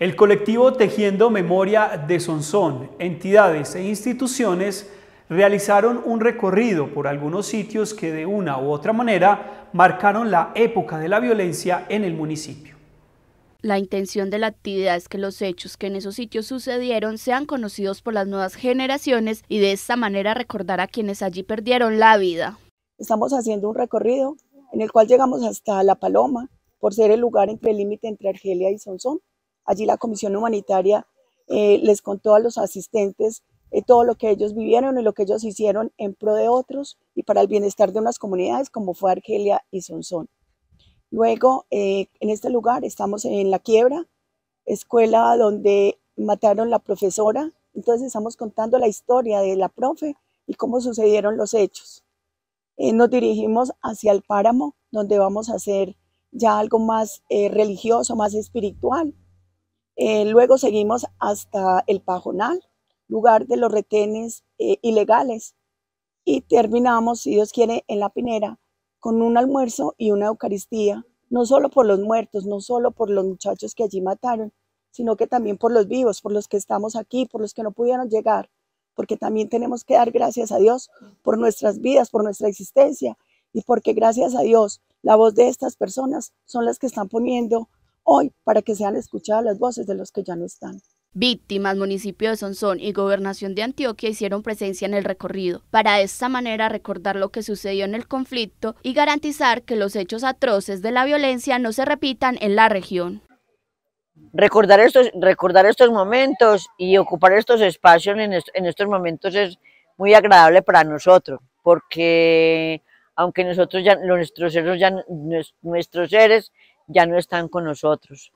El colectivo Tejiendo Memoria de Sonsón, entidades e instituciones realizaron un recorrido por algunos sitios que de una u otra manera marcaron la época de la violencia en el municipio. La intención de la actividad es que los hechos que en esos sitios sucedieron sean conocidos por las nuevas generaciones y de esta manera recordar a quienes allí perdieron la vida. Estamos haciendo un recorrido en el cual llegamos hasta La Paloma, por ser el lugar entre el límite entre Argelia y Sonsón. Allí la Comisión Humanitaria eh, les contó a los asistentes eh, todo lo que ellos vivieron y lo que ellos hicieron en pro de otros y para el bienestar de unas comunidades como fue Argelia y Sonsón. Luego, eh, en este lugar estamos en La Quiebra, escuela donde mataron la profesora. Entonces estamos contando la historia de la profe y cómo sucedieron los hechos. nos dirigimos hacia el páramo, donde vamos a hacer ya algo más religioso, más espiritual. Eh, luego seguimos hasta el Pajonal, lugar de los retenes eh, ilegales. Y terminamos, si Dios quiere, en la Pinera con un almuerzo y una Eucaristía, no solo por los muertos, no solo por los muchachos que allí mataron, sino que también por los vivos, por los que estamos aquí, por los que no pudieron llegar, porque también tenemos que dar gracias a Dios por nuestras vidas, por nuestra existencia, y porque gracias a Dios la voz de estas personas son las que están poniendo hoy para que sean escuchadas las voces de los que ya no están. Víctimas, municipio de Sonsón y gobernación de Antioquia hicieron presencia en el recorrido, para de esta manera recordar lo que sucedió en el conflicto y garantizar que los hechos atroces de la violencia no se repitan en la región. Recordar estos, recordar estos momentos y ocupar estos espacios en, estos momentos es muy agradable para nosotros, porque aunque nosotros ya, nuestros seres ya, nuestros seres ya no están con nosotros.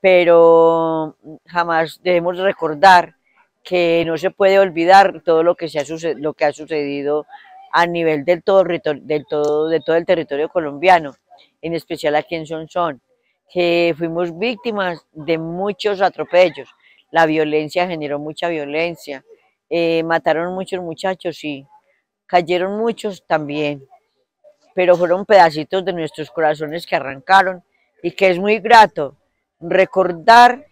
Pero mm, jamás debemos recordar que no se puede olvidar todo lo que, se ha, lo que ha sucedido a nivel del del todo, de todo el territorio colombiano, en especial aquí en Sonsón, que fuimos víctimas de muchos atropellos. La violencia generó mucha violencia, eh, mataron muchos muchachos, y cayeron muchos también, pero fueron pedacitos de nuestros corazones que arrancaron y que es muy grato recordar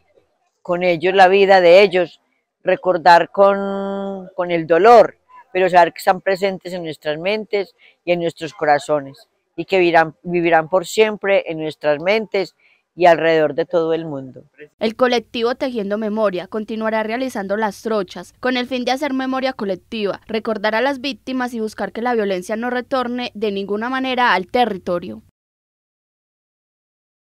con ellos la vida de ellos, recordar con, el dolor, pero saber que están presentes en nuestras mentes y en nuestros corazones y que vivirán, vivirán por siempre en nuestras mentes y alrededor de todo el mundo. El colectivo Tejiendo Memoria continuará realizando las trochas con el fin de hacer memoria colectiva, recordar a las víctimas y buscar que la violencia no retorne de ninguna manera al territorio.